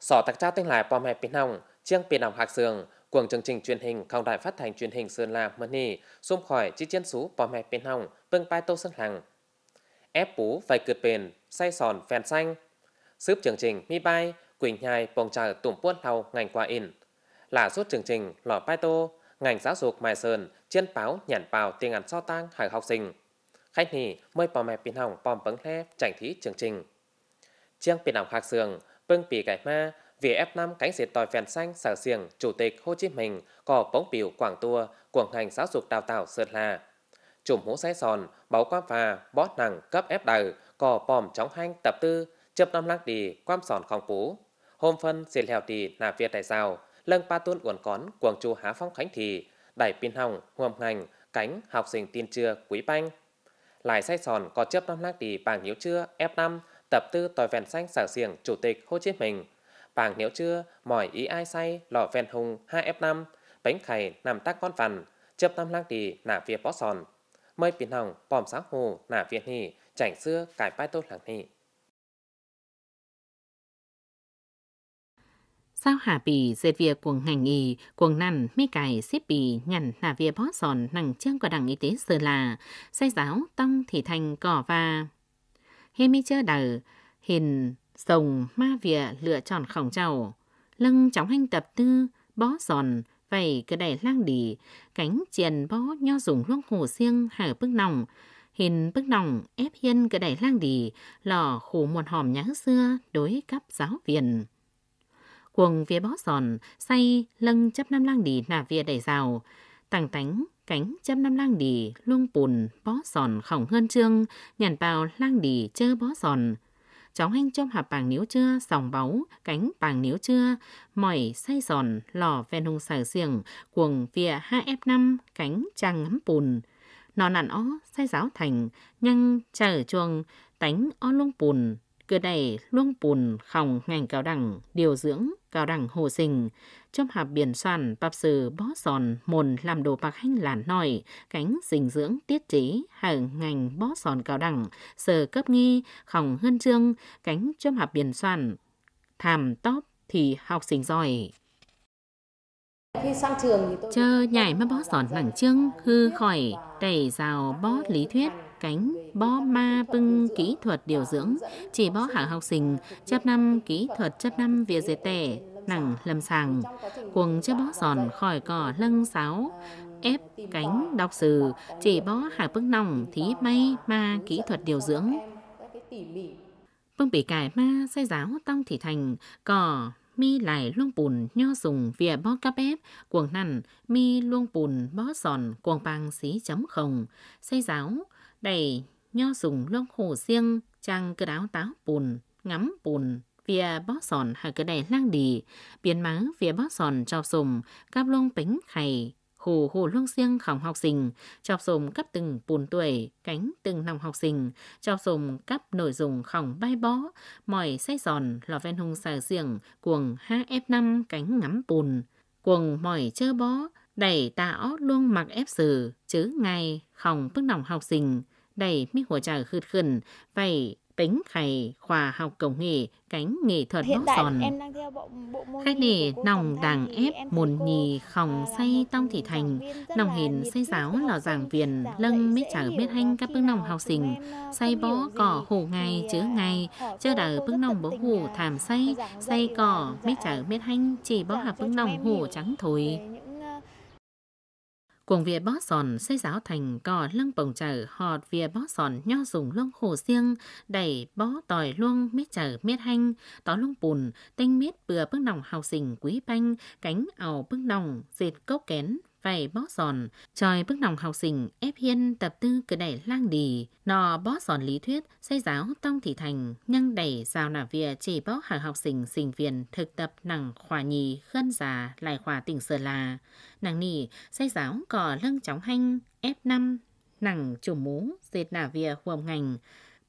Sở Tạc trao tên lại pom hẹp pinh hồng, chiêng pinh hồng hạc sường, cuồng chương trình truyền hình không đại phát thanh truyền hình Sơn La mân nì, xung khỏi chi chiến sú pom hẹp pinh hồng, bưng pai tô sân hằng. Ép bú vài cượt bền, say sòn phèn xanh. Sướp chương trình mi bay quỳnh nhai bồng trà tùm buôn hầu ngành qua in. Là suốt chương trình lò pai tô, ngành giáo dục mai sơn, chiên báo nhản bào tiền ăn so tang hải học sinh. Khách nì mơi pom hẹp pinh hồng pom bấn hẹp trảnh thí chương trình. Chiêng pinh hồng hạc sường, Bưng bì gái ma, Việt ép năm cánh diệt tòi phèn xanh sở siềng Chủ tịch Hồ Chí Minh có bóng biểu Quảng Tua của ngành giáo dục đào tạo Sơn La. Chùm hũ xe sòn, báo quan phà, bót nặng cấp ép đờ, có bòm chóng hanh tập tư, chập năm lắc đi, quam sòn khong phú. Hôm phân xịt lèo đi là Việt đại sao, lâng ba tuôn uẩn cón quảng chu há phong khánh thì đẩy pin hồng, nguồm ngành, cánh học sinh tin trưa quý banh. Lại xe sòn có chớp năm lắc đi bảng hiếu chưa F5 tập tư tòi vẹn xanh sảng xiềng chủ tịch Hồ Chí Minh. Bảng nếu chưa, mỏi ý ai say, lò vẹn hùng 2F5, bánh khầy nằm tác con vằn, chớp tâm lang đi nả việt bó sòn. Mây biển hồng, bòm sáng hồ, nả việt hì, chảnh xưa cải bai tốt làng hì. sao hà bì dệt việc của hành y cuồng nằn mi cài xếp bì nhằn nà vía bó sòn nằng chương của đảng y tế sơ là sai giáo tông thì thành cỏ và hi mi chơ đờ hình sồng ma vịa lựa chọn khổng trầu lưng chóng hành tập tư bó giòn vậy cứ đẩy lang đỉ cánh chèn bó nho dùng luông hồ siêng hở bức nòng hình bức nòng ép hiên cứ đẩy lang đỉ lò khủ một hòm nhã xưa đối cấp giáo viên cuồng vía bó giòn say lưng chấp năm lang đỉ nà vía đẩy rào tàng tánh cánh chăm năm lang đì luông bùn bó giòn khổng hơn trương nhàn bào lang đì chơ bó giòn cháu anh trong hạp bàng níu chưa sòng báu cánh bàng níu chưa mỏi say giòn lò ven hùng sở xiềng cuồng vịa hai f năm cánh trăng ngắm bùn nò nặn ó say giáo thành nhăng chờ chuông tánh ó luông bùn cửa đầy luông bùn khòng ngành cao đẳng điều dưỡng cao đẳng hồ sình, trong hạp biển soàn bạp sử bó sòn mồn làm đồ bạc hành làn nòi, cánh dinh dưỡng tiết trí, hàng ngành bó sòn cao đẳng, sở cấp nghi, khỏng hơn trương, cánh trong hạp biển soàn, thàm top thì học sinh giỏi. Khi sang trường thì tôi... Chơ nhảy mà bó sòn lẳng trương hư khỏi, đẩy rào bó lý thuyết, cánh bó ma bưng kỹ thuật điều dưỡng chỉ bó hạ học sinh chấp năm kỹ thuật chấp năm việc dễ tẻ nặng lâm sàng cuồng chấp bó giòn khỏi cỏ lân sáo ép cánh đọc sử chỉ bó hạ bức nòng thí may ma kỹ thuật điều dưỡng bưng bỉ cải ma xây giáo tông thị thành cỏ mi lại luông bùn nho dùng vỉa bó cắp ép cuồng nằn mi luông bùn bó giòn cuồng băng xí chấm khổng xây giáo đầy nho dùng lông hồ riêng chàng cứ đáo táo bùn ngắm bùn phía bó sòn hà cứ đầy lang đi biến má phía bó sòn chọc dùng cáp lông bánh khay hồ hồ lông riêng khỏng học sinh chọc dùng cấp từng bùn tuổi cánh từng nòng học sinh chọc dùng cấp nội dùng khỏng bay bó mỏi xây giòn lò ven hung xà riêng cuồng hf ép năm cánh ngắm bùn cuồng mỏi chơ bó đẩy táo luôn mặc ép sử chứ ngay khỏng bức nòng học sinh mi ได้มีหัวใจ kh ื t khẩn vậy tính khải khoa học công nghệ cánh nghệ thuật Hiện đốt giòn khách nề nòng đảng ép mồn nhì khòng à, say tông thị thành nòng hiền say giáo lò giảng viên lân mít chở biết hanh các bước nòng học sinh à, say bó cỏ hồ ngày chứa ngày chớ đờ bước nòng bố hồ thảm say say cỏ mít chở biết hanh chỉ bó hạt bước nòng hồ trắng thối cuồng vía bó sòn xây giáo thành cò lăng bồng chở họt vía bó sòn nho dùng lông hồ riêng đẩy bó tỏi luông miết chở miết hanh tó lông bùn tinh miết bừa bưng nòng hào xình quý banh cánh ảo bưng nòng dệt cốc kén phải bó giòn, trời bức nòng học sinh ép hiên tập tư cứ đẩy lang đì, nọ bó giòn lý thuyết, xây giáo tông thị thành, nhưng đẩy giao nả vìa chỉ bó hàng học sinh sinh viên thực tập nặng khỏa nhì khân già lại khỏa tỉnh Sơn là, nàng nỉ xây giáo cỏ lưng chóng hanh, ép năm, nặng chủ mú, dệt nả vìa huồng ngành,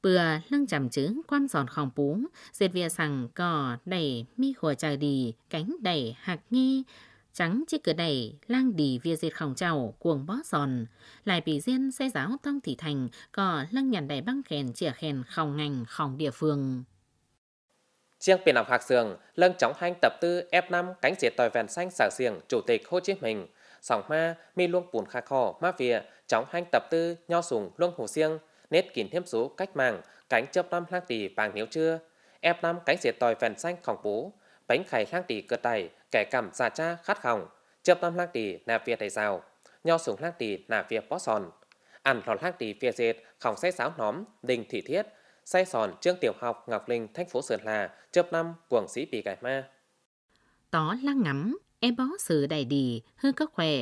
bừa lưng chằm chứ quan giòn khòng pú, dệt vìa sằng cỏ đẩy mi khùa trời đi, cánh đẩy hạc nghi, trắng chiếc cửa đẩy lang đi via diệt khổng trào cuồng bó giòn lại bị riêng xe giáo thông thị thành có lăng nhàn đầy băng khen chỉa khen khổng ngành khổng địa phương Chiếc biển học hạc sườn lân chóng hành tập tư F5 cánh diệt tòi vẹn xanh xả xiềng chủ tịch Hồ Chí Minh, sòng ma mi luông bùn khai khò ma vịa chóng hành tập tư nho sùng luông hồ siêng nét kín thiếp số cách mạng cánh chớp năm lang tỷ vàng nếu chưa F5 cánh diệt tòi vẹn xanh khổng bố bánh khải lang tỷ cơ tài kẻ cầm xa cha khát khỏng chớp tam lắc tì nà phía tay sao nho súng lắc tì nà phía bó sòn ăn lọt lắc tì phía dệt khỏng say sáo nóm đình thị thiết say sòn trương tiểu học ngọc linh thành phố sơn la chớp năm quảng sĩ bị cải ma tó lăng ngắm em bó sự đầy đì hư có khỏe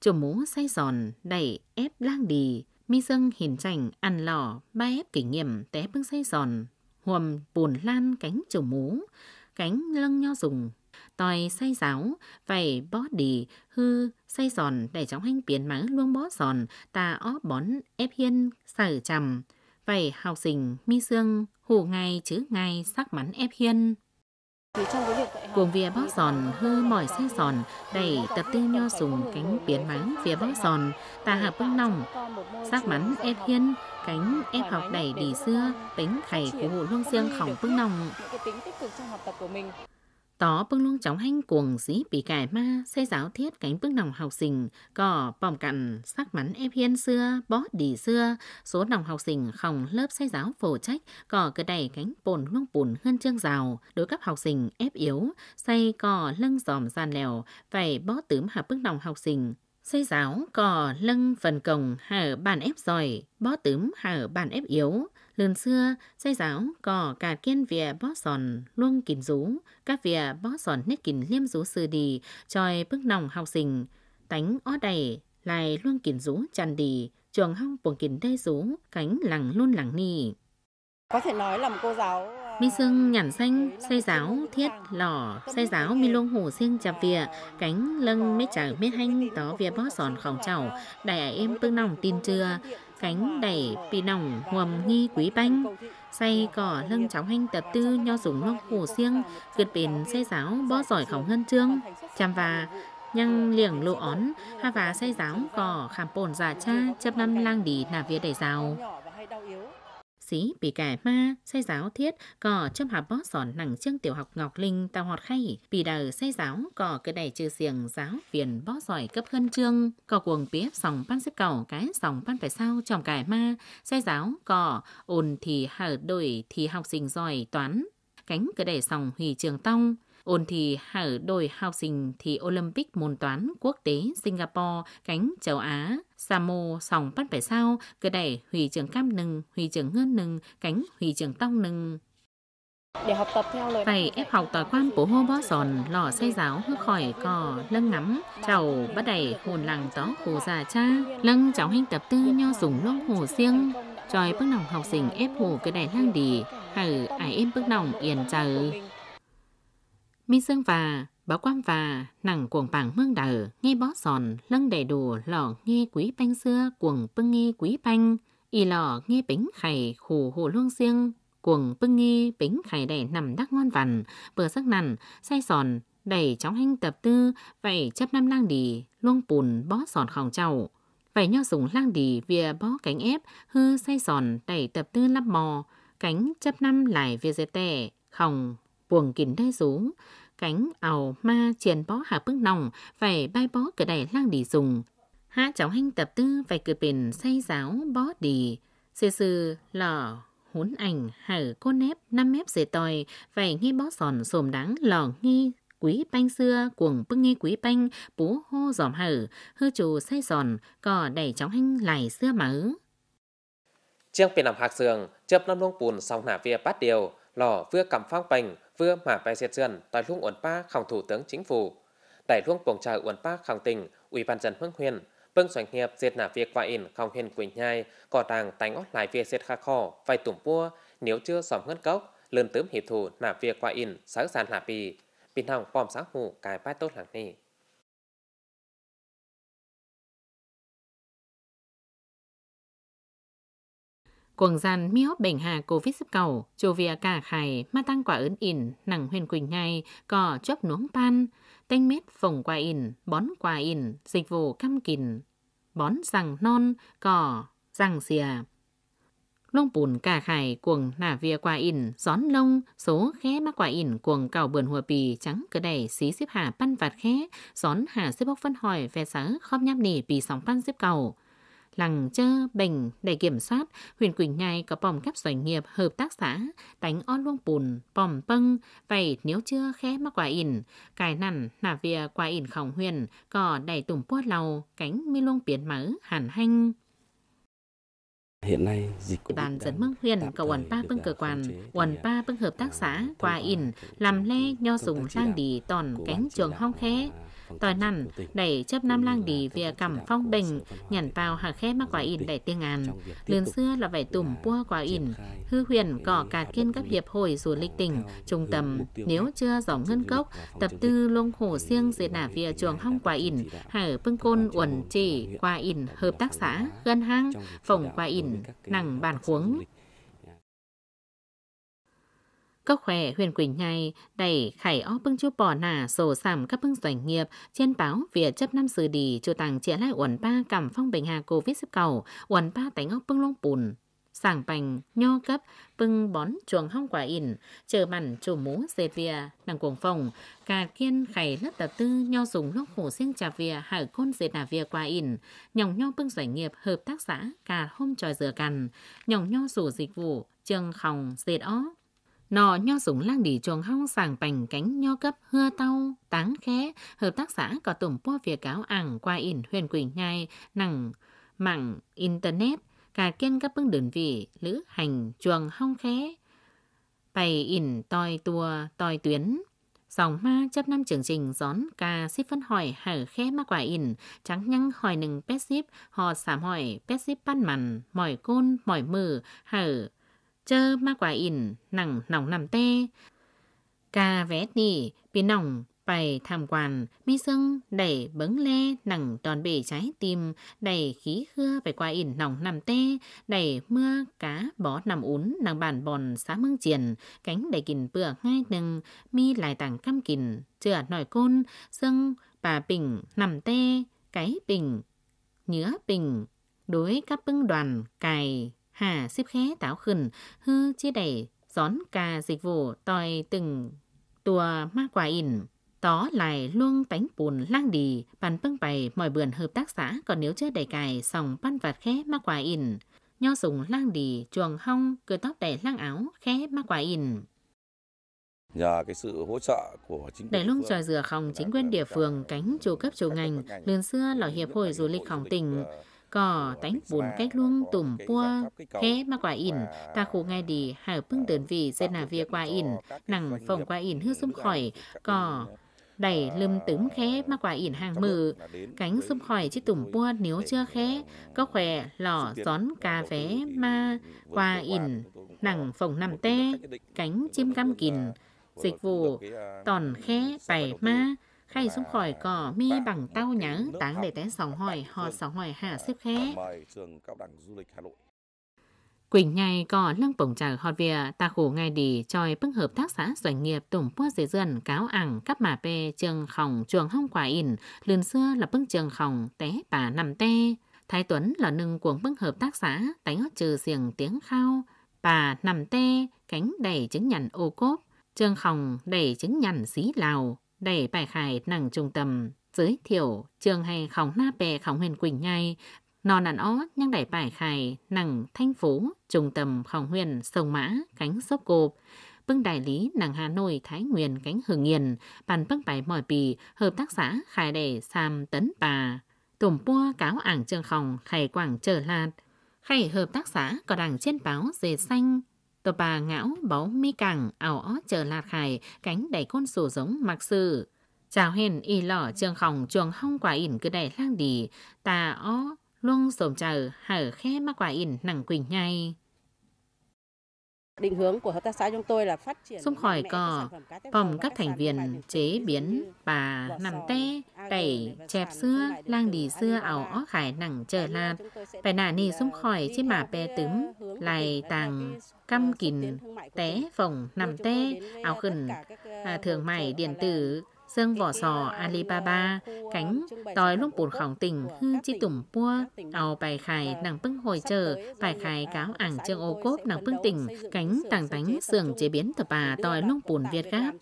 chủ mũ say sòn đẩy ép lang đì mi dân hiền chảnh ăn lò ba ép kỷ nghiệm té bưng say sòn huồm bùn lan cánh chủ mũ cánh lâng nho dùng tòi say giáo, vảy bó đì hư, say giòn, để chóng hành biến mã luông bó giòn, ta ó bón, ép hiên, sở trầm Vảy hào xình, mi dương, hủ ngay chữ ngay, sắc mắn ép hiên. Cuồng vía bó giòn, hư mỏi say giòn, đẩy tập tư nho sùng cánh biến máng vía bó giòn, ta hạ bưng nòng, sắc mắn ép hiên, cánh ép học đẩy đì xưa, tính khẩy của hủ luông riêng khỏng bưng nòng tỏ bưng lông chóng hanh cuồng dĩ bị cải ma, xây giáo thiết cánh bức nòng học sinh, cỏ bòm cặn, sắc mắn ép hiên xưa, bó đỉ xưa, số nòng học sinh khòng lớp xây giáo phổ trách, cỏ cứ đầy cánh bồn luông bùn hơn chương rào, đối cấp học sinh ép yếu, xây cỏ lưng dòm gian lèo, phải bó tướm hạ bức nòng học sinh, xây giáo cỏ lưng phần cổng hở bàn ép giỏi bó tướm hở bàn ép yếu Lần xưa, say giáo có cả kiên vỉa bó sòn luôn kìm rú, các vỉa bó sòn nét kìm liêm rú sư đi, tròi bức nòng học sinh. Tánh ó đầy, lại luôn kìm rú chăn đi, trường hong bổng kìm đê rú, cánh lằng luôn lằng ni. Có thể nói là một cô giáo ờ, Mi sưng nhản xanh, xây giáo, thiết, lỏ, xây giáo mi luông hồ riêng chạp vìa, cánh lâng mê chả mê hanh, đó vìa bó sòn khóng chảo, đại em tương nòng tin trưa, cánh đẩy pì nòng huầm nghi quý banh say cỏ lưng cháu hanh tập tư nho dùng ngọc khổ siêng gượt bền xây giáo bó giỏi khổng hân trương chăm và nhưng liềng lộ ón ha và xây giáo cỏ khảm bồn giả cha chấp năm lang đi nà việt đẩy rào sĩ bị kẻ ma xây giáo thiết có châm hạ bó sòn nặng chương tiểu học ngọc linh tàu hoạt khay bị đờ, xây giáo có cái đầy trừ xiềng giáo viền bó giỏi cấp hơn chương, có cuồng bếp sòng pan xếp cầu cái sòng pan phải sao chồng kẻ ma xây giáo có ồn thì hở đổi thì học sinh giỏi toán cánh cái đầy sòng hủy trường tông ôn thì hở đổi học sinh thì Olympic môn toán quốc tế Singapore cánh châu Á Sa mô sòng bắt phải sao, cứ đẩy hủy trưởng cam nừng, hủy trưởng ngân nừng, cánh hủy trưởng tông nừng. Để học tập theo lời Phải ép học tòa quan của hô bó giòn, lò xây giáo hư khỏi cò, lưng ngắm, chầu bắt đẩy hồn làng tó hồ già cha, lưng cháu hành tập tư nho dùng lông hồ riêng, tròi bước nòng học sinh ép hồ cái đài lang đi hở ải em bước nòng yên trời. Minh Sơn và Bảo quan và nàng cuồng bằng mương đờ, nghe bó sòn lân đầy đủ lò nghe quý banh xưa cuồng bưng nghe quý banh, y lò nghe bính khải khủ hồ luông riêng, cuồng bưng nghe bính khải đầy nằm đắc ngon vằn, bờ sắc nằn, say sòn đầy chóng hanh tập tư, vậy chấp năm lang đi, luông bùn bó sòn khòng chầu. Vậy nho dùng lang đi vía bó cánh ép, hư say sòn đầy tập tư lắp mò, cánh chấp năm lại vía dẹp tẻ, khòng, buồng kín đôi rú, cánh ảo ma triển bó hạ bức nòng phải bay bó cửa đẩy lang đi dùng hạ cháu hành tập tư phải cửa bền say giáo bó đi sư sư lò hốn ảnh hở cô nếp năm mép dễ tòi phải nghe bó sòn xồm đáng lò nghi quý banh xưa cuồng bưng nghe quý banh bú hô giòm hở hư chủ say sòn cò đẩy cháu hành lại xưa mở trước bên nằm hạc giường chớp năm luông bùn xong nả vía bát điều lò vừa cầm phong bành vừa mà về diệt dườn tại luông uẩn pa khẳng thủ tướng chính phủ tại luông cổng trời uẩn pa khẳng tỉnh ủy ban dân hương huyền vâng doanh nghiệp diệt nạp việc và in khẳng huyền quỳnh nhai cỏ tàng tánh ót lại việc diệt kha khỏ vay tủm pua nếu chưa xóm ngân cốc lớn tớm hiệp thủ nạp việc và in sáng sàn hạ bì bình hòng bom sáng hủ cái bát tốt lặng này cuồng gian miếu bệnh hà covid sắp cầu chu via cả khải ma tăng quả ấn in nặng huyền quỳnh ngay cỏ chớp nuống pan tanh mết phồng quả in bón quả in dịch vụ cam kìn bón rằng non cỏ răng xìa lông bùn cả khải cuồng nả via quả in gión lông số khé mắc quả in cuồng cào bườn hùa pì trắng cờ đẩy xí xếp hà pan vạt khé gión hà xếp bốc phân hỏi về sáng khom nham nỉ pì sóng pan xếp cầu lằng chơ bình để kiểm soát huyện Quỳnh Nhai có bòm các doanh nghiệp hợp tác xã đánh on luông bùn bòm bâng vậy nếu chưa khé mắc quả ỉn cài nằn là vía quả ỉn khổng huyền có đầy tùng puốt lầu cánh mi luông biến mỡ hàn hanh hiện nay dịch cũng bàn dẫn mương huyền có quần ba bưng cơ quan quần ba bưng hợp tác à, xã quả ỉn làm le nho dùng sang đi tòn cánh trường hong khé Tòa nằn đẩy chấp nam lang đi về cầm phong bình, nhằn vào hạ khép mắc quả in đẩy tiếng An. Lường xưa là vải tùm pua quả in, hư huyền cỏ cả kiên các hiệp hội du lịch tỉnh, trung tâm nếu chưa giỏ ngân cốc, tập tư lông hồ riêng dệt nả vỉa chuồng hong quả in, hở pưng côn uẩn chỉ quả in hợp tác xã, gân hang, phòng quả in, nặng bản khuống. Có khỏe Huyền Quỳnh này đẩy khải ó bưng chú bỏ nả sổ sảm các bưng doanh nghiệp trên báo việc chấp năm xử đi chủ tàng trẻ lại uẩn ba cảm phong bệnh hà covid xếp cầu uẩn ba tánh ốc bưng lông bùn sàng bành nho cấp bưng bón chuồng hong quả ỉn chờ mặn chủ mũ dệt vìa đằng cuồng phòng cà kiên khải lớp tập tư nho dùng lúc khổ riêng trà vìa hải côn dệt nà vìa quả ỉn nhòng nho bưng doanh nghiệp hợp tác xã cà hôm tròi dừa cằn nhòng nho rủ dịch vụ trường khòng dệt ó nọ nho dùng lang đỉ chuồng hong sàng bành cánh nho cấp hưa tao táng khé hợp tác xã có tổm po việc cáo ảng qua in huyền quỳnh nhai nằng mạng internet cả kiên các bưng đơn vị lữ hành chuồng hong khé bày in toi tua toi tuyến Sòng ma chấp năm chương trình gión ca xếp phân hỏi hở khe ma quả in, trắng nhăng hỏi nừng pet ship, họ xảm hỏi pet ship ban mặn, mỏi côn, mỏi mử, hở chơ ma quả ỉn nặng nòng nằm tê. Cà vé nỉ, bị nòng, bày tham quan, mi sưng đẩy bấn le nặng toàn bể trái tim, đẩy khí khưa về qua ỉn nòng nằm tê, đẩy mưa cá bó nằm ún nặng bàn bòn xá mương triền cánh đẩy kìn bựa ngay nâng, mi lại tặng cam kìn, chữa nòi côn, sưng bà bình nằm tê, cái bình, nhứa bình, đối các bưng đoàn cài hà xếp khé táo khẩn hư chia đẩy gión cà dịch vụ tòi từng tùa ma quả ỉn tó lại luôn tánh bùn lang đi bàn bưng bày mọi bườn hợp tác xã còn nếu chưa đầy cài sòng ban vạt khé ma quả ỉn nho dùng lang đi chuồng hong cười tóc đầy lang áo khé ma quả ỉn nhờ cái sự hỗ trợ của chính Đài Loan trò dừa khòng chính quyền địa phương cánh chủ cấp chủ ngành, lươn xưa là hiệp hội du lịch khòng tỉnh có tánh bùn cách luôn tùm pua thế mà quả in ta khu ngay đi hào bưng đơn vị dân vía quả in nặng phòng quả in hư xung khỏi có đẩy lùm tướng khé mà quả ỉn hàng mừ cánh xung khỏi chứ tủng bua nếu chưa khé có khỏe lỏ gión cà vé ma quả ỉn nặng phòng nằm te cánh chim cam kìn dịch vụ tòn khé bảy ma khay xuống khỏi cỏ mi bằng tao nhãn tảng để té sòng hỏi họ sòng hỏi hạ xếp khé Quỳnh nhai cỏ lưng bổng trà hòn vìa, ta khổ ngay đi choi bức hợp tác xã doanh nghiệp tủng bua dế dườn cáo ẳng cắp mà pe trường khổng chuồng hông quả in, lươn xưa là bức trường khổng té bà nằm te. Thái Tuấn là nâng cuồng bức hợp tác xã, tánh hót trừ xiềng tiếng khao, bà nằm te, cánh đẩy trứng nhằn ô cốp, trường khổng đẩy trứng nhằn xí lào, đẩy bài khải nặng trung tâm giới thiểu trường hay khóng na bè khóng huyền quỳnh nhai nó nặn ó nhưng đẩy bài khải nặng thanh phú trung tâm khóng huyền sông mã cánh sốc cộp bưng đại lý nàng Hà Nội Thái Nguyên cánh hương Yên, bàn bưng bài mỏi bì, hợp tác xã khai đề Sam Tấn Bà. Tùm pua cáo ảng trường khòng khai quảng trở lạt. Khai hợp tác xã có đảng trên báo dề xanh, Tờ bà ngão báu mi cẳng, ảo ó chờ lạt khải, cánh đẩy côn sổ giống mặc sự. Chào hèn y lỏ trường khổng chuồng hong quả ỉn cứ đẩy lang đi, tà ó luôn sổm chờ hở khe mắc quả ỉn nặng quỳnh nhai. Định hướng của hợp tác xã chúng tôi là phát triển Xung khỏi cò, phòng các thành viên chế biến bà nằm tê, tẩy, chẹp xưa, lang đi xưa ảo ó khải nặng trở lạt. Phải nả nì à, xung khỏi trên mà bè tứng, lại tàng căm kín té phòng nằm tê, à, áo khẩn, à, à, thường mải điện tử, dân vỏ sò Alibaba, cánh, tòi lúc bột khỏng tỉnh hư chi tủng bua, ao bài khai, nàng bưng hồi chờ, bài khai cáo ảnh trương ô cốp nàng bưng tỉnh, cánh tàng tánh xưởng chế biến thập bà tòi lúc bùn Việt Gáp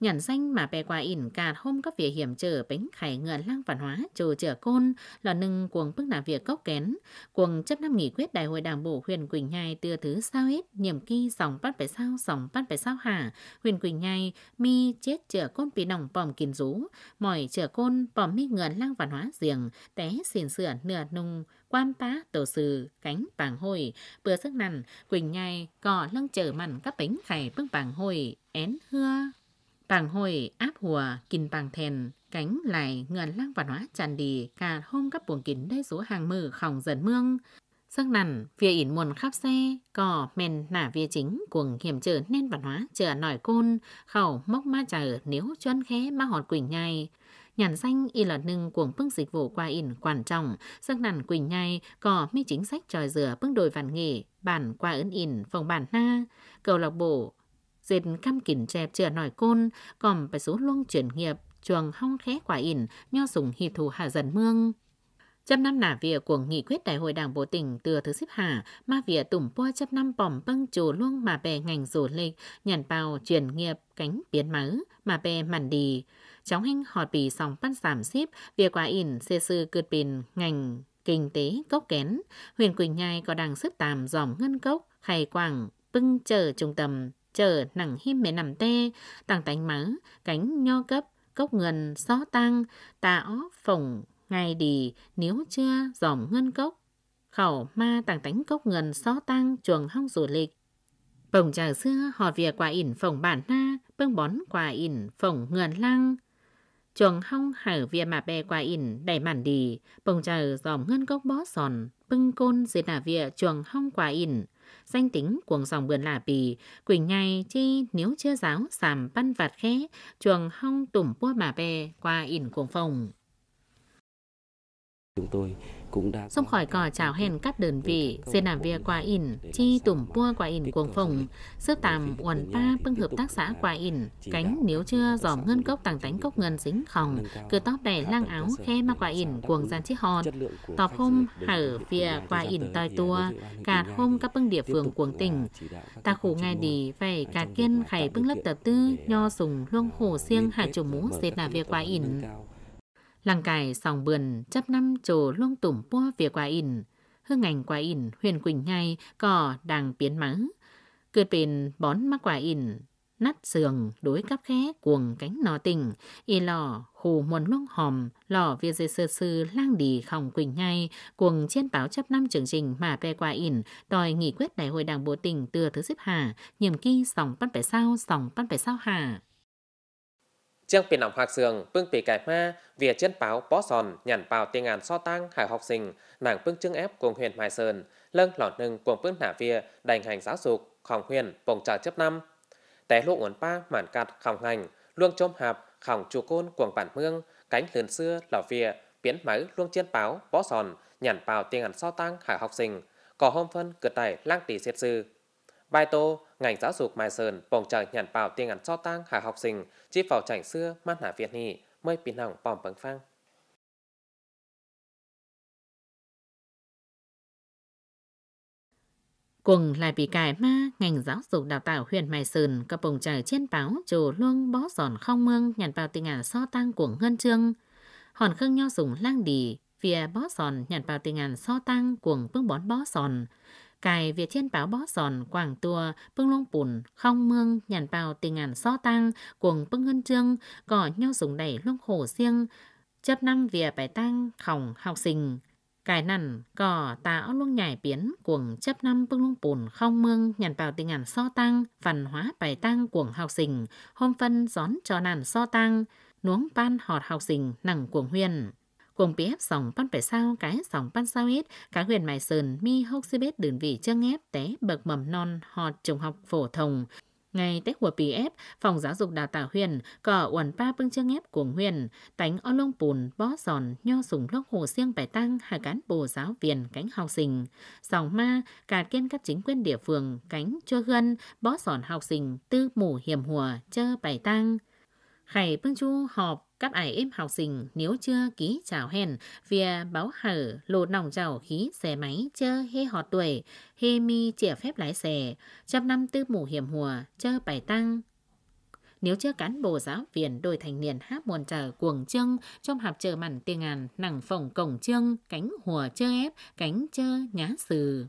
nhận danh mà bè qua ỉn cả hôm có việc hiểm trở bánh khải ngựa lang văn hóa trù trở côn là nâng cuồng bức làm việc cốc kén cuồng chấp năm nghị quyết đại hội đảng bộ huyện quỳnh nhai từ thứ sao hết nhiệm kỳ sòng bắt phải sao sòng bắt phải sao hà huyện quỳnh nhai mi chết trở côn bị nòng bòm kín rú mỏi trở côn bòm mi ngựa lang văn hóa giềng té xỉn sửa nửa nung quan tá tổ sư cánh bảng hồi bữa sức nằn quỳnh nhai cỏ lưng trở mặn các bánh khải bưng bảng hồi én hưa Tàng hồi áp hùa kìn bằng thèn, cánh lại ngân lăng văn hóa tràn đi cả hôm các buồng kín đây số hàng mừ khỏng dần mương. Giấc nằn, phía ỉn muôn khắp xe, cò men nả vía chính cuồng hiểm trở nên văn hóa trở nổi côn, khẩu mốc ma chờ nếu chân khé ma hòn quỳnh nhai. Nhàn xanh y là nâng cuồng bưng dịch vụ qua ỉn quan trọng, giấc nằn quỳnh nhai, cò mi chính sách tròi dừa bưng đồi văn nghệ bản qua ấn ỉn phòng bản na, cầu lạc bộ dệt cam kỉnh chẹp chữa nổi côn, còn phải số luông chuyển nghiệp, chuồng hong khé quả ỉn, nho sùng hì thù hạ dần mương. Chấp năm nả vỉa của nghị quyết đại hội đảng bộ tỉnh từ thứ xếp hạ, ma vỉa tủng po chấp năm bỏm băng chủ luôn mà bè ngành du lịch, nhàn bào chuyển nghiệp, cánh biến máu, mà bè màn đi. Cháu hình họt bì sòng pan giảm xếp, vỉa quả ỉn xê sư cượt bình ngành kinh tế cốc kén. Huyền Quỳnh Nhai có đảng sức tàm dòm ngân cốc, khai quảng, bưng chờ trung tâm chở nặng him mẹ nằm tê, tàng tánh má, cánh nho cấp, cốc ngần, xó tăng, tà ó, phồng, ngày đi, nếu chưa, dòm ngân cốc. Khẩu ma tàng tánh cốc ngần, xó tăng, chuồng hong du lịch. Bồng trà xưa họ vìa quả ỉn phồng bản na, bưng bón quả ỉn phồng ngườn lăng. Chuồng hong hở vìa mà bè quả ỉn đẩy mản đi, bồng trà dòm ngân cốc bó sòn, bưng côn dưới nả vìa chuồng hong quả ỉn. Danh tính cuồng dòng bườn lả bì, quỳnh nhai chi nếu chưa giáo sàm văn vạt khé, chuồng hong tủm bua bà bè qua ỉn cuồng phòng. Chúng tôi cũng đã xong khỏi cò chào hèn cắt đơn vị dê làm việc quả in chi tủm pua qua in cuồng phồng sức tạm uẩn pa bưng hợp tác xã qua in cánh nếu chưa dòm ngân cốc tàng tánh cốc ngân dính khòng cứ tóc đẻ lang áo khe ma qua in cuồng gian chiếc hòn tọp hôm hở phía qua in toi tua cả hôm các bưng địa phương cuồng tỉnh ta khổ ngay đi về cả kiên khải bưng lớp tập tư nho sùng luông hồ siêng hạ chủ mũ dệt làm việc quả in Làng cải sòng bườn chấp năm trồ luông tủm bua về quả ỉn. Hương ngành quả ỉn huyền quỳnh ngay cò đàng biến mắng Cượt bền bón mắc quả ỉn. Nát sườn đối cắp khé cuồng cánh nò tình. Y lò khù muôn luông hòm lò viên dây sơ sư lang đì khòng quỳnh ngay Cuồng trên báo chấp năm chương trình mà pe quả ỉn. đòi nghị quyết đại hội đảng bộ tỉnh tưa thứ xếp hà. Nhiệm kỳ sòng bắt phải sao sòng bắt phải sao hà. Chiang bị nòng hạc sườn, bưng bị cải ma, vỉa chân báo bó sòn, nhàn bào tiền ngàn so tăng hải học sinh, nàng bưng chứng ép cùng huyền hoài sơn, lâng lỏn nâng cùng bưng nả vỉa, đành hành giáo dục, khỏng huyền, bồng trà chấp năm. Té lụ uốn pa, mản cạt, khỏng hành, luông chôm hạp, khỏng chủ côn cuồng bản mương, cánh lườn xưa, lò vỉa, biến máy luông chân báo bó sòn, nhàn bào tiền ngàn so tăng hải học sinh, có hôm phân cửa tài lang tỷ diệt sư. Bài tô, ngành giáo dục Mai Sơn bồng trời nhận bảo tiền ngắn so tăng hạ học sinh, chi vào chảnh xưa mát hạ Việt Nhi, mới bình hỏng bòm bằng phang. Cùng lại bị cải ma, ngành giáo dục đào tạo huyện Mai Sơn có bồng trời trên báo chủ luông bó giòn không mương nhận vào tình ngàn so tăng của ngân trương. Hòn khương nho dùng lang đì, phía bó giòn nhận vào tình ngàn so tăng cuồng bưng bón bó giòn cài việt trên báo bó giòn quảng tua bưng lông bùn không mương nhàn bào tình ngàn so tăng cuồng bưng ngân trương cỏ nhau dùng đẩy lông hồ riêng chấp năm vỉa bài tăng khổng học sinh cài nằn cỏ táo luông nhảy biến cuồng chấp năm bưng lung bùn không mương nhàn bào tình ngàn so tăng văn hóa bài tăng cuồng học sinh hôm phân gión cho nàn so tăng nuống ban họt học sinh nằng cuồng huyền cùng bị ép sòng pan phải sao cái sòng pan sao hết, cả huyền mài sờn mi hốc si bết đơn vị chân ép té bậc mầm non họt trường học phổ thông. Ngày Tết Hùa Pì ép, Phòng Giáo dục Đào tạo huyền, cỏ uẩn pa bưng chân ép của huyền, tánh o lông bùn, bó giòn, nho sùng lốc hồ siêng bài tăng, hà cán bộ giáo viên, cánh học sinh. Sòng ma, cả kiên các chính quyền địa phương, cánh cho gân, bó giòn học sinh, tư mù hiểm hùa, chơ bài tăng. Khải bưng chu họp các ai em học sinh nếu chưa ký chào hèn vì báo hở lô nòng chào khí xe máy chơ hê họ tuổi hê mi trẻ phép lái xe trăm năm tư mù hiểm hùa chơ bài tăng nếu chưa cán bộ giáo viên đổi thành niên hát muôn trở cuồng trưng trong hạp chờ mặn tiền ngàn nặng phòng cổng trưng cánh hùa chơ ép cánh chơ nhá sừ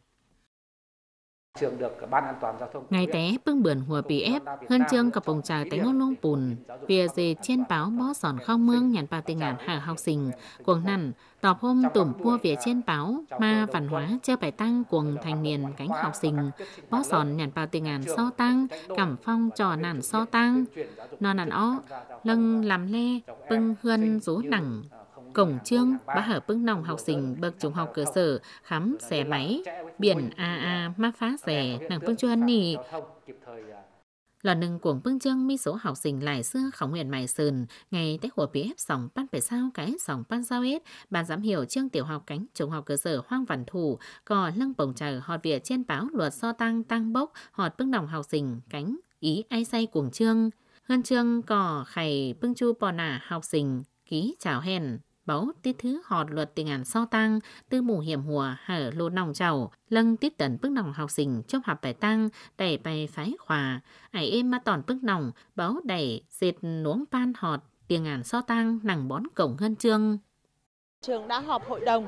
Ngày té bưng bươn hùa bị ép, hơn chương cặp vòng trà té ngôn nông bùn, bìa dề trên báo bó sòn không mương nhàn bà tình ngàn hà học sinh, cuồng nằn, tọp hôm tủm cua vỉa trên báo, ma văn hóa chơi à, bài tăng cuồng thành niên cánh học sinh, bó sòn nhàn bà tình ngàn so tăng, cảm phong trò nản so tăng, non nản ó, lưng làm lê, bưng hươn rú nặng, cổng trương bá hở bưng nòng học sinh bậc trung học cơ sở khám xe máy biển aa ma mắc phá xe nàng bưng cho nì lò nâng cuồng bưng chương mi số học sinh lại xưa khổng huyền mài sườn ngày tết bị pf sòng ban phải sao cái sòng ban sao hết ban giám hiệu trương tiểu học cánh trung học cơ sở hoang văn thủ cò lưng bồng chờ họt vỉa trên báo luật so tăng tăng bốc họt bưng đồng học sinh cánh ý ai say cuồng trương ngân trương cò khày bưng chu bò nả học sinh ký chào hèn báu tiết thứ họt luật tình ảnh so tăng tư mù hiểm hùa hở lô nòng chầu lân tiết tận bức nòng học sinh trong học bài tăng đẩy bài phái khỏa ải êm mà tòn bức nòng báo đẩy dệt nuống pan họt tiền ảnh so tăng nằng bón cổng hơn trương trường đã họp hội đồng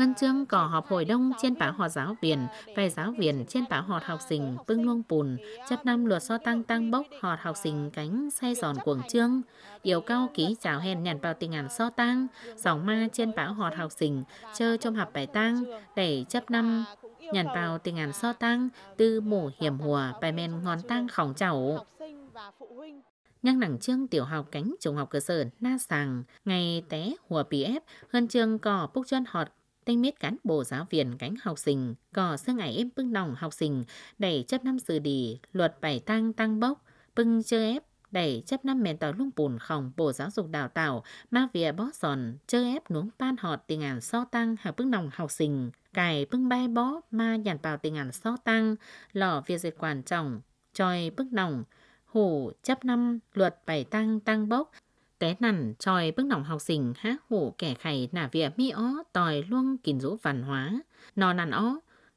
Huân chương cỏ họp hội đông trên bảo họ giáo viên, về giáo viên trên bảo họ học sinh bưng luông bùn, chấp năm luật so tăng tăng bốc họ học sinh cánh say giòn cuồng trương. Yêu cao ký chào hèn nhàn vào tình ảnh so tăng, sóng ma trên bảo họ học sinh chơi trong học bài tăng, đẩy chấp năm nhàn vào tình ảnh so tăng, tư mổ hiểm hùa bài men ngón tăng khỏng chảo nhang nẳng chương tiểu học cánh trung học cơ sở na sàng ngày té hùa bì ép hơn chương cỏ búc chân họt Tên mết cán bộ giáo viên cánh học sinh, cò sơ ngại em bưng nòng học sinh, đẩy chấp năm sự đi, luật bảy tăng tăng bốc, bưng chơ ép, đẩy chấp năm mền tàu lung bùn khổng bộ giáo dục đào tạo, ma vía bó giòn, chơ ép nuống pan họt tình ảnh so tăng hạ bưng nòng học sinh, cài bưng bay bó ma nhàn vào tình ảnh so tăng, lò vía dệt quản trọng, tròi bưng nòng, hủ chấp năm luật bảy tăng tăng bốc, té nằn tròi bức nòng học sinh há hổ kẻ khầy nả vỉa mi ó tòi luông kín rũ văn hóa nò nằn ó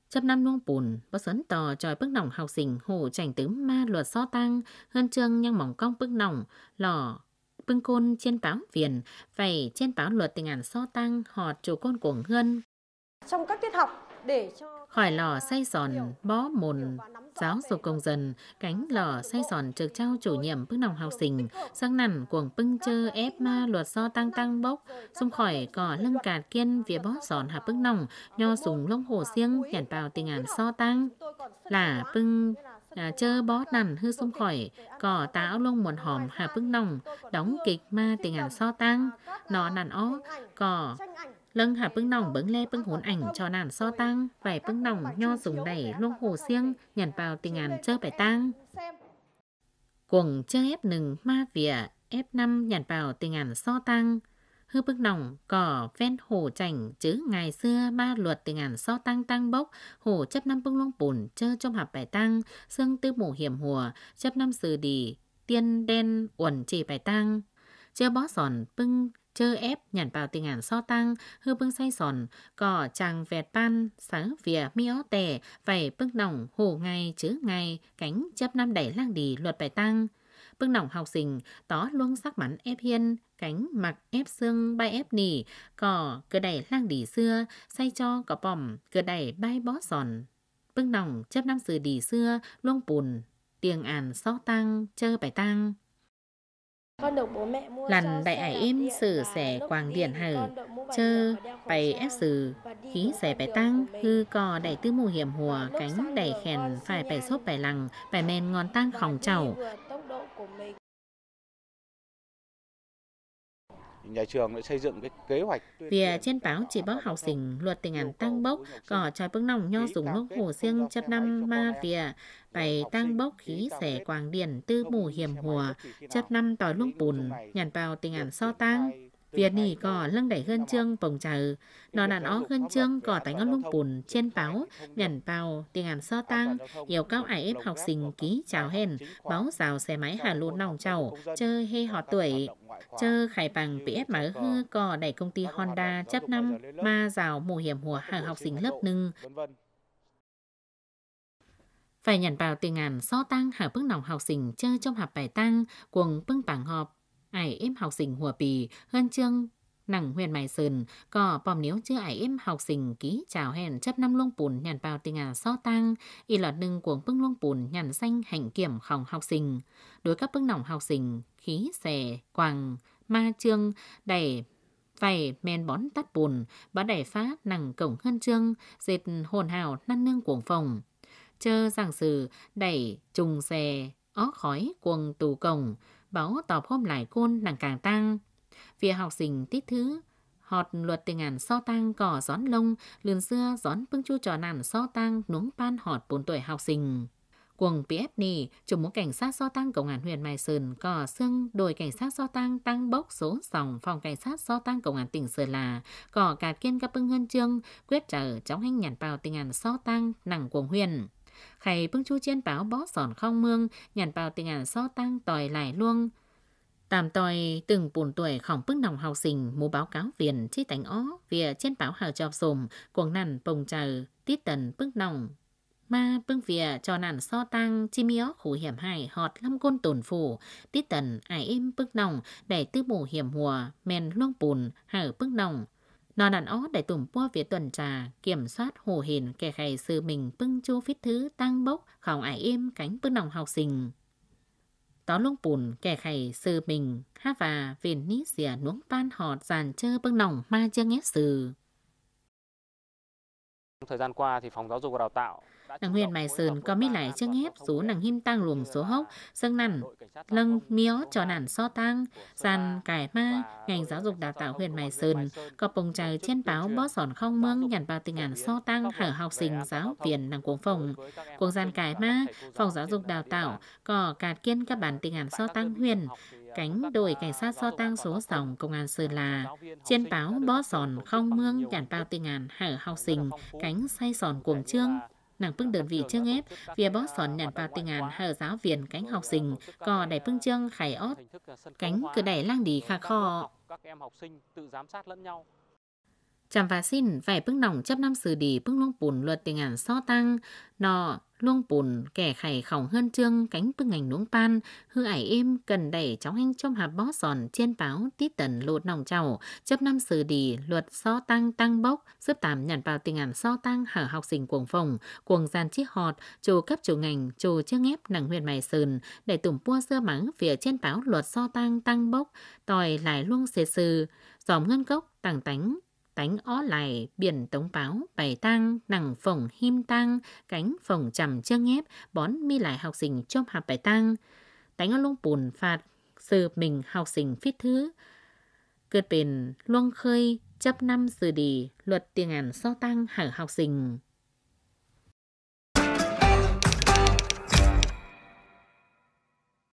chấp năm luông bùn bất sấn tò tròi bức nòng học sinh hổ chảnh tứ ma luật so tăng hơn trương nhăng mỏng cong bức nòng lò bưng côn trên báo viền vậy trên báo luật tình ảnh so tăng họt chủ côn của hương trong các tiết học để cho khỏi lò xay giòn bó mồn giáo dục công dân cánh lò xay giòn trực trao chủ nhiệm bức nòng học sinh sắc nằn cuồng pưng chơ ép ma luật so tăng tăng bốc xung khỏi cỏ lưng cạt kiên vía bó giòn hạ bức nòng nho dùng lông hồ riêng nhảy vào tình án so tăng là pưng à, chơ bó nằn hư xung khỏi cỏ táo lông muộn hòm hà bức nòng đóng kịch ma tình án so tăng nó nằn ó cỏ lân hạ bưng nòng bưng le bưng hốn ảnh cho nàn so tăng vài bưng nòng nho dùng đẩy luông hồ xiêng nhàn vào tình ngàn chơi bài tăng cuồng chơi ép nừng ma vỉa ép năm nhàn vào tình ngàn so tăng hư bưng nòng cỏ ven hồ chảnh chứ ngày xưa ba luật tình ngàn so tăng tăng bốc hồ chấp năm bưng luông bùn chơi trong hạp bài tăng xương tư mù hiểm hùa chấp năm sử đi tiên đen uẩn chỉ bài tăng chơi bó sòn bưng chơ ép nhàn vào tình hàn so tăng hư bưng say sòn cỏ chàng vẹt ban sáng vỉa mió tè vảy bưng nỏng hồ ngay chứ ngay cánh chấp năm đẩy lang đì luật bài tăng bưng nỏng học sinh tó luông sắc mắn ép hiên cánh mặc ép xương bay ép nỉ cỏ cửa đẩy lang đì xưa say cho cỏ bòm cửa đẩy bay bó sòn bưng nỏng chấp năm sử đì xưa luông bùn tiền àn so tăng chơ bài tăng Lần đại ải im sử sẽ quàng điện hở, chơ bày ép sử, khí sẽ bày tăng, hư cò đẩy tư mù hiểm hùa, cánh đẩy khèn phải bày xốp bày lằng, bày men ngon tăng khỏng chảo Nhà trường đã xây dựng cái kế hoạch. Vì trên báo chỉ báo học sinh luật tình ảnh tăng bốc, cỏ trái bướng nòng nho dùng nước hồ riêng chấp năm ma vỉa bày tăng bốc khí xẻ quảng điện tư mù hiểm hùa chất năm tỏi luông bùn nhàn vào tình ảnh so tăng Việt nỉ có lưng đẩy hơn chương bồng trừ, nó đàn ó hơn chương có tánh ngon lung bùn trên báo, nhằn vào, tiếng hàn so tăng, yêu cao ải ép học sinh ký chào hèn, báo rào xe máy hà lụt nòng chầu, chơi hê họ tuổi. Chơ khải bằng bị ép mở hư có đẩy công ty Honda chấp năm, ma rào mù hiểm hùa hàng học sinh lớp nưng phải nhận vào tiền ngàn so tăng hạ bức nòng học sinh chơi trong hạp bài tăng cuồng bưng bảng họp. ải em học sinh hùa bì, hơn chương nặng huyền mài sườn, có bòm níu chưa ải em học sinh ký chào hẹn chấp năm luông bùn nhàn vào tiền à so tăng, y lọt nưng cuồng bưng luông bùn nhàn xanh hạnh kiểm khỏng học sinh. Đối các bưng nòng học sinh, khí xẻ, quàng, ma trương, đẩy vầy men bón tắt bùn, bá đẩy phá nặng cổng hân trương, dệt hồn hào năn nương cuồng phòng chơ giảng sử đẩy trùng xè ó khói quần tù cổng báo tọp hôm lại côn nàng càng tăng vì học sinh tít thứ họt luật tình ngàn so tăng cỏ gión lông lườn xưa gión bưng chu trò nản so tăng núm pan họt bốn tuổi học sinh quần PF nì chủ muốn cảnh sát so tăng công an huyện Mai Sơn cỏ xương đội cảnh sát so tăng tăng bốc số sòng phòng cảnh sát so tăng công an tỉnh Sơn la cỏ cả kiên các bưng hân chương quyết trở chống hành nhàn vào tình ngàn so tăng nặng quần huyền Khải bưng chú chiến báo bó sòn không mương, nhàn vào tình ả so tăng tòi lại luôn. Tạm tòi từng bùn tuổi khổng bức nòng học sinh mù báo cáo viền chi tánh ó vỉa trên báo hào cho sùm cuồng nằn bồng trừ tít tần bức nòng ma bưng vỉa cho nản so tăng chi mió khủ hiểm hải họt lâm côn tổn phủ tít tần ải im bức nòng đẩy tư mù hiểm hùa men luông bùn hở bức nòng nó nản ó để tùm po phía tuần trà, kiểm soát hồ hình kẻ khải sư mình pưng chô phít thứ tăng bốc khỏng ải êm cánh bưng nòng học sinh. Tó lông bùn kẻ khải sư mình ha và viền ní dìa nuống pan họt giàn chơ bưng nòng ma chưa nghe sư. Thời gian qua thì phòng giáo dục và đào tạo nàng huyền mài sờn có mấy lại chân hép số nàng him tăng luồng số hốc sưng nằn lâng mió cho nản so tăng, sàn cải ma ngành giáo dục đào tạo huyền mài Sơn có bồng trài trên báo bó sòn không mương nhàn vào tình ngàn so tăng, hở học sinh giáo viên nàng cuồng phòng cuồng gian cải ma phòng giáo dục đào tạo có cả kiên các bản tình ngàn so tăng huyền cánh đội cảnh sát so tăng số sòng công an Sơn La. Trên báo bó sòn không mương nhàn bao tình ngàn hở học sinh cánh say sòn cuồng trương nàng phương đơn vị chương ép phía bó sòn nền vào tình án hờ giáo viên cánh học sinh cò đẩy phương chương khải ót cánh cứ đẩy lang đi kha kho các em học sinh tự giám sát lẫn nhau chạm và xin vẻ bưng nòng chấp năm xử đi bưng luông bùn luật tình ảnh so tăng nọ luông bùn kẻ khải khỏng hơn trương cánh bưng ngành nuống pan hư ải êm cần đẩy cháu anh trong hạt bó giòn trên báo tít tần lột nòng chảo chấp năm sử đi luật so tăng tăng bốc giúp tạm nhận vào tình ảnh so tăng hở học sinh cuồng phòng cuồng gian chiếc họt chủ cấp chủ ngành chủ chưa ghép nặng huyền mày sườn để tủm pua dưa mắng phía trên báo luật so tăng tăng bốc tòi lại luông xề sư dòm ngân cốc tàng tánh tánh ó lại biển tống báo bài tăng nằng phồng him tăng cánh phồng trầm chưa nghép bón mi lại học sinh chôm hạt bài tăng tánh ó luôn bùn phạt sự mình học sinh phít thứ cướt bền luông khơi chấp năm dự đi luật tiền ngàn so tăng hở học sinh